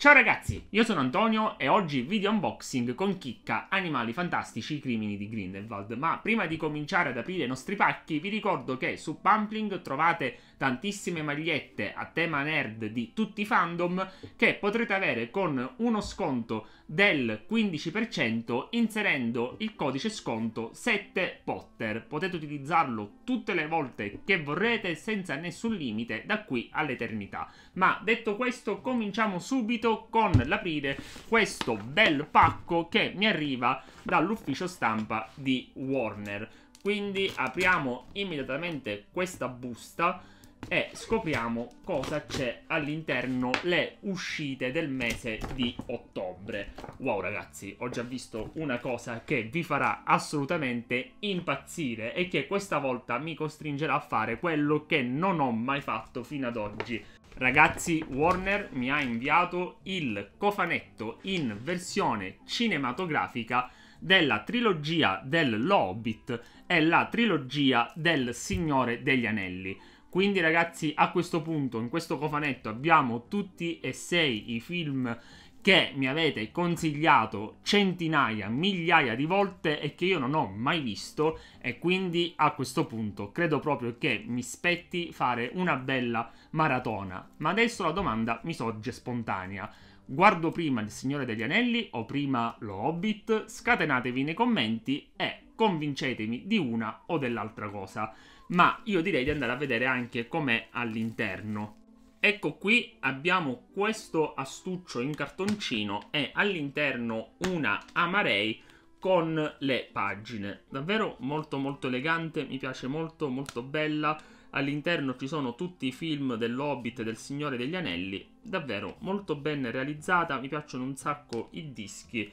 Ciao ragazzi, io sono Antonio e oggi video unboxing con chicca Animali Fantastici, i crimini di Grindelwald. Ma prima di cominciare ad aprire i nostri pacchi vi ricordo che su Pumpling trovate tantissime magliette a tema nerd di tutti i fandom che potrete avere con uno sconto del 15% inserendo il codice sconto 7potter. Potete utilizzarlo tutte le volte che vorrete senza nessun limite da qui all'eternità. Ma detto questo cominciamo subito con l'aprire questo bel pacco che mi arriva dall'ufficio stampa di Warner. Quindi apriamo immediatamente questa busta e scopriamo cosa c'è all'interno le uscite del mese di ottobre. Wow ragazzi, ho già visto una cosa che vi farà assolutamente impazzire e che questa volta mi costringerà a fare quello che non ho mai fatto fino ad oggi. Ragazzi, Warner mi ha inviato il cofanetto in versione cinematografica della trilogia del Lobbit e la trilogia del Signore degli Anelli. Quindi ragazzi a questo punto in questo cofanetto abbiamo tutti e sei i film che mi avete consigliato centinaia, migliaia di volte e che io non ho mai visto e quindi a questo punto credo proprio che mi spetti fare una bella maratona. Ma adesso la domanda mi sorge spontanea. Guardo prima Il Signore degli Anelli o prima Lo Hobbit? Scatenatevi nei commenti e convincetemi di una o dell'altra cosa ma io direi di andare a vedere anche com'è all'interno. Ecco qui abbiamo questo astuccio in cartoncino e all'interno una amarei con le pagine. Davvero molto molto elegante, mi piace molto molto bella. All'interno ci sono tutti i film dell'Hobbit e del Signore degli Anelli. Davvero molto ben realizzata, mi piacciono un sacco i dischi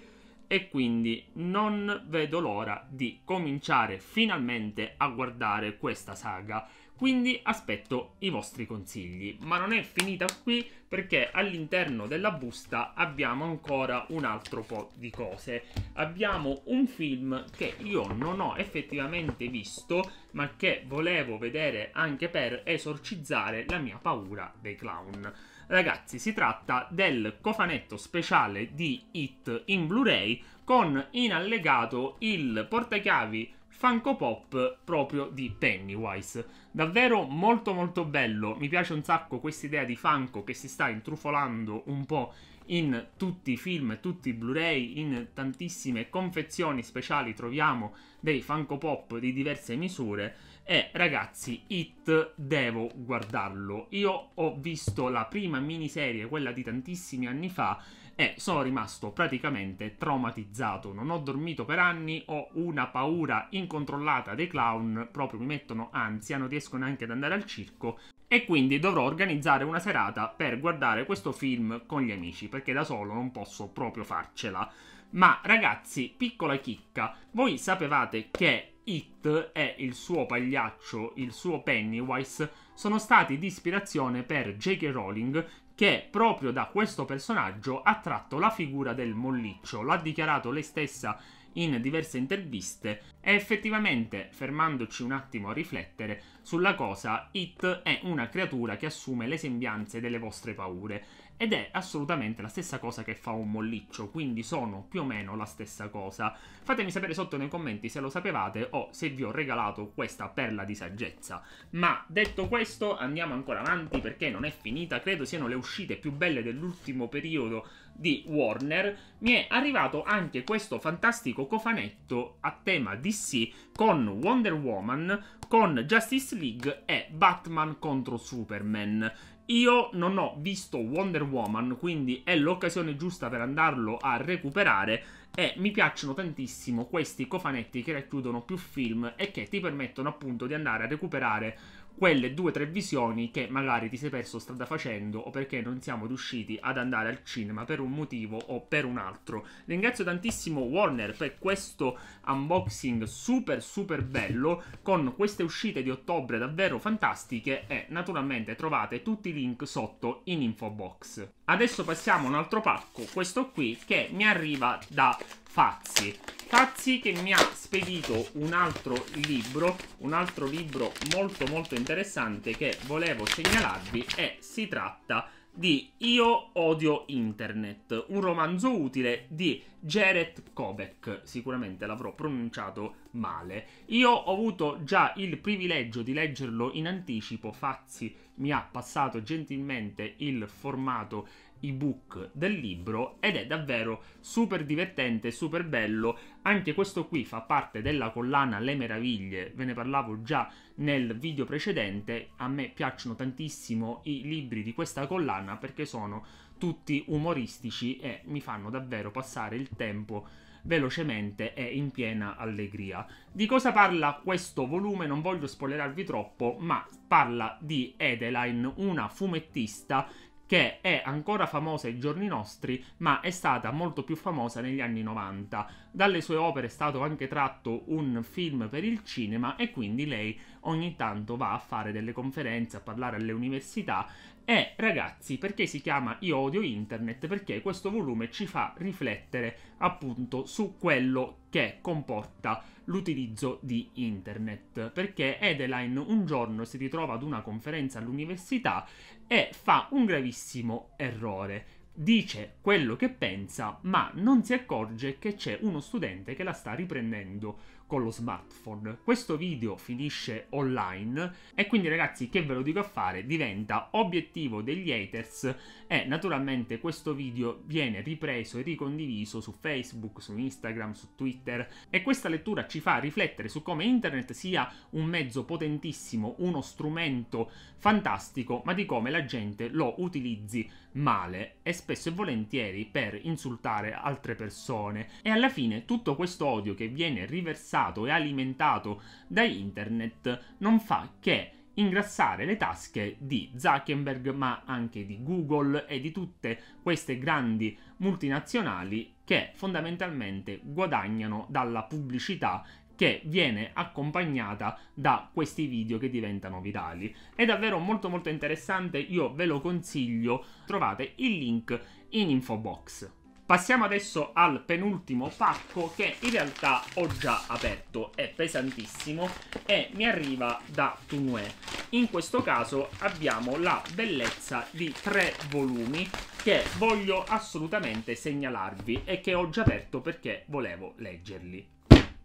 e quindi non vedo l'ora di cominciare finalmente a guardare questa saga. Quindi aspetto i vostri consigli, ma non è finita qui perché all'interno della busta abbiamo ancora un altro po' di cose. Abbiamo un film che io non ho effettivamente visto, ma che volevo vedere anche per esorcizzare la mia paura dei clown. Ragazzi, si tratta del cofanetto speciale di It in Blu-ray con in allegato il portachiavi Funko Pop proprio di Pennywise. Davvero molto molto bello, mi piace un sacco questa idea di Funko che si sta intrufolando un po' in tutti i film, tutti i Blu-ray, in tantissime confezioni speciali troviamo dei Funko Pop di diverse misure e eh, ragazzi, It devo guardarlo. Io ho visto la prima miniserie, quella di tantissimi anni fa, e sono rimasto praticamente traumatizzato. Non ho dormito per anni, ho una paura incontrollata dei clown, proprio mi mettono ansia, non riesco neanche ad andare al circo. E quindi dovrò organizzare una serata per guardare questo film con gli amici, perché da solo non posso proprio farcela. Ma ragazzi, piccola chicca, voi sapevate che It e il suo pagliaccio, il suo Pennywise, sono stati di ispirazione per J.K. Rowling, che proprio da questo personaggio ha tratto la figura del molliccio, l'ha dichiarato lei stessa in diverse interviste e effettivamente, fermandoci un attimo a riflettere, sulla cosa It è una creatura che assume le sembianze delle vostre paure ed è assolutamente la stessa cosa che fa un molliccio, quindi sono più o meno la stessa cosa. Fatemi sapere sotto nei commenti se lo sapevate o se vi ho regalato questa perla di saggezza. Ma detto questo andiamo ancora avanti perché non è finita, credo siano le uscite più belle dell'ultimo periodo di Warner, mi è arrivato anche questo fantastico cofanetto a tema DC con Wonder Woman, con Justice League e Batman contro Superman. Io non ho visto Wonder Woman, quindi è l'occasione giusta per andarlo a recuperare e mi piacciono tantissimo questi cofanetti che racchiudono più film e che ti permettono appunto di andare a recuperare quelle due o tre visioni che magari ti sei perso strada facendo o perché non siamo riusciti ad andare al cinema per un motivo o per un altro. Ringrazio tantissimo Warner per questo unboxing super super bello con queste uscite di ottobre davvero fantastiche e naturalmente trovate tutti i link sotto in info box. Adesso passiamo a un altro pacco, questo qui che mi arriva da Fazzi Tazzi che mi ha spedito un altro libro, un altro libro molto molto interessante che volevo segnalarvi e si tratta di Io odio internet, un romanzo utile di Jared Kobeck, sicuramente l'avrò pronunciato male. Io ho avuto già il privilegio di leggerlo in anticipo, Fazzi mi ha passato gentilmente il formato ebook del libro ed è davvero super divertente, super bello. Anche questo qui fa parte della collana Le Meraviglie, ve ne parlavo già nel video precedente. A me piacciono tantissimo i libri di questa collana perché sono tutti umoristici e mi fanno davvero passare il tempo velocemente e in piena allegria. Di cosa parla questo volume? Non voglio spoilerarvi troppo, ma parla di Edeline, una fumettista che è ancora famosa ai giorni nostri, ma è stata molto più famosa negli anni 90. Dalle sue opere è stato anche tratto un film per il cinema e quindi lei ogni tanto va a fare delle conferenze, a parlare alle università e eh, ragazzi, perché si chiama Io odio internet? Perché questo volume ci fa riflettere appunto su quello che comporta l'utilizzo di internet. Perché Edeline un giorno si ritrova ad una conferenza all'università e fa un gravissimo errore dice quello che pensa, ma non si accorge che c'è uno studente che la sta riprendendo con lo smartphone. Questo video finisce online e quindi ragazzi che ve lo dico a fare diventa obiettivo degli haters e eh, naturalmente questo video viene ripreso e ricondiviso su Facebook, su Instagram, su Twitter e questa lettura ci fa riflettere su come internet sia un mezzo potentissimo, uno strumento fantastico, ma di come la gente lo utilizzi male e spesso e volentieri per insultare altre persone e alla fine tutto questo odio che viene riversato e alimentato da internet non fa che ingrassare le tasche di Zuckerberg, ma anche di Google e di tutte queste grandi multinazionali che fondamentalmente guadagnano dalla pubblicità che viene accompagnata da questi video che diventano virali. È davvero molto molto interessante, io ve lo consiglio, trovate il link in info box. Passiamo adesso al penultimo pacco che in realtà ho già aperto, è pesantissimo e mi arriva da Tunue. In questo caso abbiamo la bellezza di tre volumi che voglio assolutamente segnalarvi e che ho già aperto perché volevo leggerli.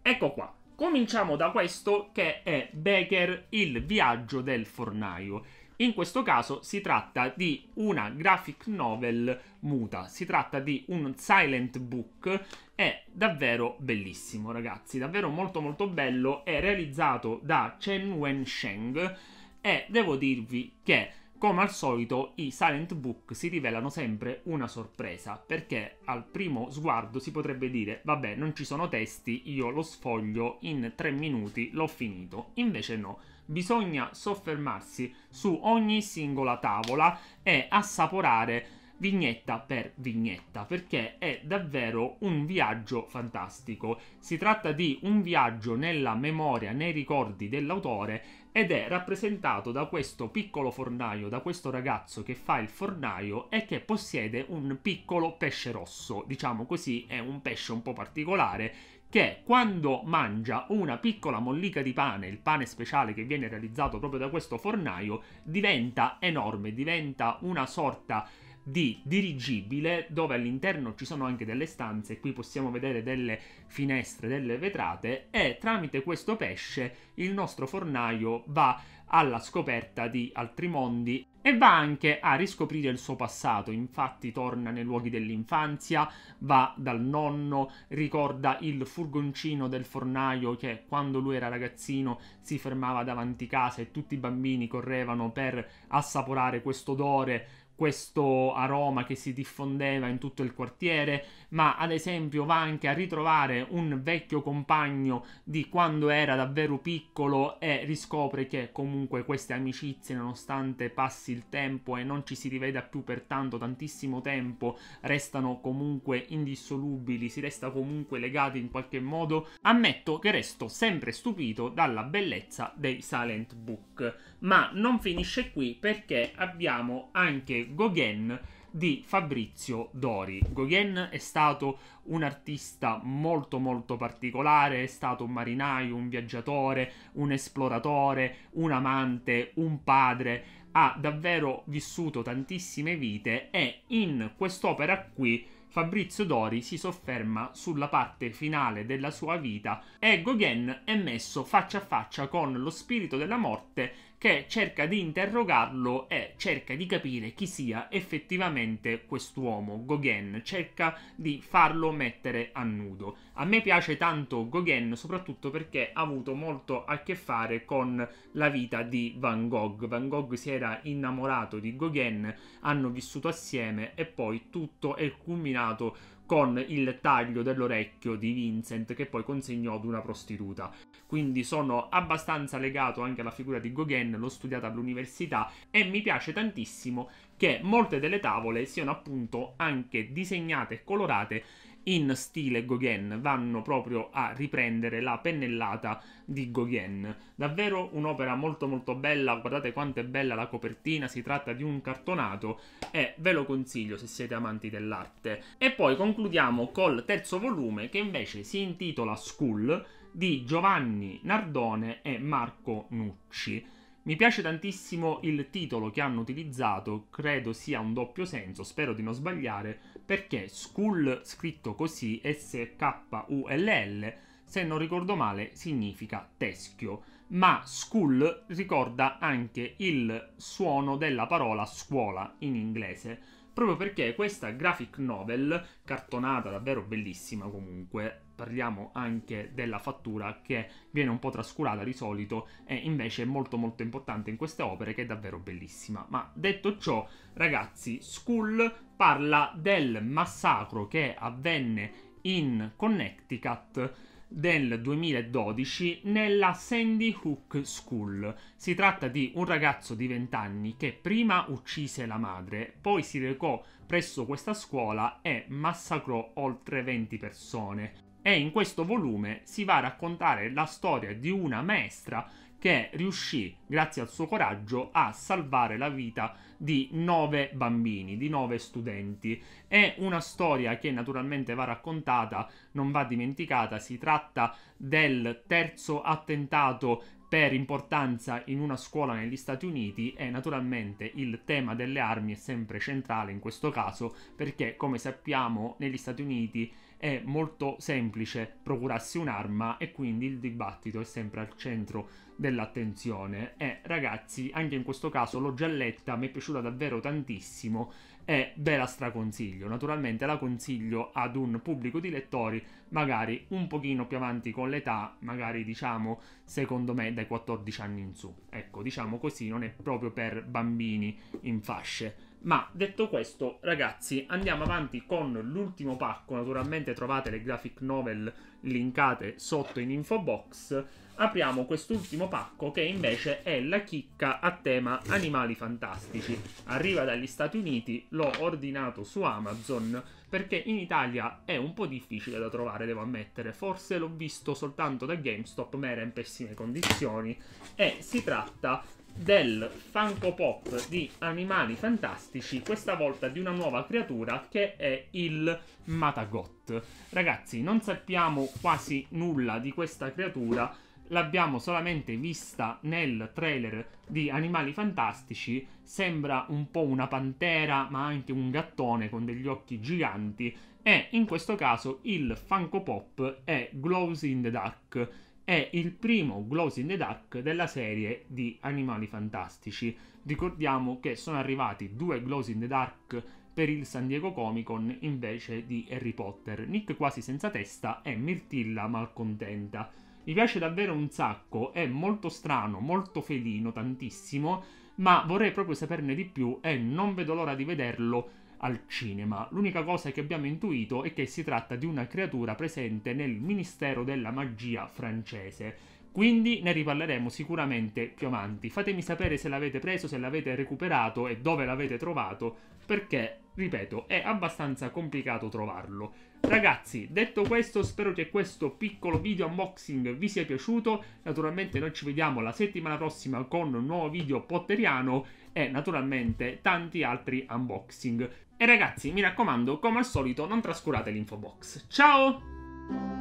Ecco qua. Cominciamo da questo che è Becker, il viaggio del fornaio in questo caso si tratta di una graphic novel muta, si tratta di un silent book, è davvero bellissimo ragazzi, davvero molto molto bello, è realizzato da Chen Wen Sheng e devo dirvi che come al solito i silent book si rivelano sempre una sorpresa, perché al primo sguardo si potrebbe dire vabbè non ci sono testi, io lo sfoglio in tre minuti, l'ho finito, invece no bisogna soffermarsi su ogni singola tavola e assaporare vignetta per vignetta perché è davvero un viaggio fantastico. Si tratta di un viaggio nella memoria, nei ricordi dell'autore ed è rappresentato da questo piccolo fornaio, da questo ragazzo che fa il fornaio e che possiede un piccolo pesce rosso, diciamo così, è un pesce un po' particolare che quando mangia una piccola mollica di pane, il pane speciale che viene realizzato proprio da questo fornaio, diventa enorme, diventa una sorta di dirigibile dove all'interno ci sono anche delle stanze, qui possiamo vedere delle finestre, delle vetrate e tramite questo pesce il nostro fornaio va alla scoperta di altri mondi e va anche a riscoprire il suo passato, infatti torna nei luoghi dell'infanzia, va dal nonno, ricorda il furgoncino del fornaio che quando lui era ragazzino si fermava davanti casa e tutti i bambini correvano per assaporare questo odore, questo aroma che si diffondeva in tutto il quartiere, ma ad esempio va anche a ritrovare un vecchio compagno di quando era davvero piccolo e riscopre che comunque queste amicizie, nonostante passi il tempo e non ci si riveda più per tanto tantissimo tempo, restano comunque indissolubili, si resta comunque legati in qualche modo. Ammetto che resto sempre stupito dalla bellezza dei Silent Book, ma non finisce qui perché abbiamo anche Gauguin di Fabrizio Dori. Gauguin è stato un artista molto molto particolare, è stato un marinaio, un viaggiatore, un esploratore, un amante, un padre, ha davvero vissuto tantissime vite e in quest'opera qui Fabrizio Dori si sofferma sulla parte finale della sua vita e Gauguin è messo faccia a faccia con lo spirito della morte che cerca di interrogarlo e cerca di capire chi sia effettivamente quest'uomo, Gauguin, cerca di farlo mettere a nudo. A me piace tanto Gauguin soprattutto perché ha avuto molto a che fare con la vita di Van Gogh. Van Gogh si era innamorato di Gauguin, hanno vissuto assieme e poi tutto è culminato con il taglio dell'orecchio di Vincent che poi consegnò ad una prostituta. Quindi sono abbastanza legato anche alla figura di Gauguin, l'ho studiata all'università e mi piace tantissimo che molte delle tavole siano appunto anche disegnate e colorate in stile Gauguin, vanno proprio a riprendere la pennellata di Gauguin. Davvero un'opera molto molto bella, guardate quanto è bella la copertina, si tratta di un cartonato e ve lo consiglio se siete amanti dell'arte. E poi concludiamo col terzo volume che invece si intitola School di Giovanni Nardone e Marco Nucci mi piace tantissimo il titolo che hanno utilizzato, credo sia un doppio senso, spero di non sbagliare, perché school scritto così, S-K-U-L-L, se non ricordo male, significa teschio, ma school ricorda anche il suono della parola scuola in inglese proprio perché questa graphic novel, cartonata davvero bellissima comunque, parliamo anche della fattura che viene un po' trascurata di solito e invece è molto molto importante in queste opere che è davvero bellissima. Ma detto ciò, ragazzi, School parla del massacro che avvenne in Connecticut del 2012 nella Sandy Hook School. Si tratta di un ragazzo di 20 anni che prima uccise la madre, poi si recò presso questa scuola e massacrò oltre 20 persone. E in questo volume si va a raccontare la storia di una maestra che riuscì, grazie al suo coraggio, a salvare la vita di nove bambini, di nove studenti. È una storia che naturalmente va raccontata, non va dimenticata, si tratta del terzo attentato per importanza in una scuola negli Stati Uniti e naturalmente il tema delle armi è sempre centrale in questo caso perché come sappiamo negli Stati Uniti è molto semplice procurarsi un'arma e quindi il dibattito è sempre al centro dell'attenzione. E eh, ragazzi, anche in questo caso l'ho già letta, mi è piaciuta davvero tantissimo e ve la straconsiglio. Naturalmente la consiglio ad un pubblico di lettori magari un pochino più avanti con l'età, magari diciamo secondo me dai 14 anni in su. Ecco, diciamo così, non è proprio per bambini in fasce. Ma detto questo, ragazzi, andiamo avanti con l'ultimo pacco. Naturalmente trovate le graphic novel linkate sotto in info box. Apriamo quest'ultimo pacco che invece è la chicca a tema animali fantastici. Arriva dagli Stati Uniti, l'ho ordinato su Amazon perché in Italia è un po' difficile da trovare, devo ammettere. Forse l'ho visto soltanto da GameStop, ma era in pessime condizioni. E si tratta del Funko Pop di Animali Fantastici, questa volta di una nuova creatura che è il Matagot. Ragazzi, non sappiamo quasi nulla di questa creatura, l'abbiamo solamente vista nel trailer di Animali Fantastici, sembra un po' una pantera ma anche un gattone con degli occhi giganti e in questo caso il Funko Pop è Glows in the Dark è il primo Glows in the Dark della serie di Animali Fantastici. Ricordiamo che sono arrivati due Glows in the Dark per il San Diego Comic Con invece di Harry Potter, Nick quasi senza testa e Mirtilla malcontenta. Mi piace davvero un sacco, è molto strano, molto felino, tantissimo, ma vorrei proprio saperne di più e non vedo l'ora di vederlo al cinema. L'unica cosa che abbiamo intuito è che si tratta di una creatura presente nel Ministero della Magia francese. Quindi ne riparleremo sicuramente più avanti. Fatemi sapere se l'avete preso, se l'avete recuperato e dove l'avete trovato, perché, ripeto, è abbastanza complicato trovarlo. Ragazzi, detto questo, spero che questo piccolo video unboxing vi sia piaciuto. Naturalmente noi ci vediamo la settimana prossima con un nuovo video potteriano e naturalmente tanti altri unboxing. E ragazzi, mi raccomando, come al solito, non trascurate l'info box. Ciao!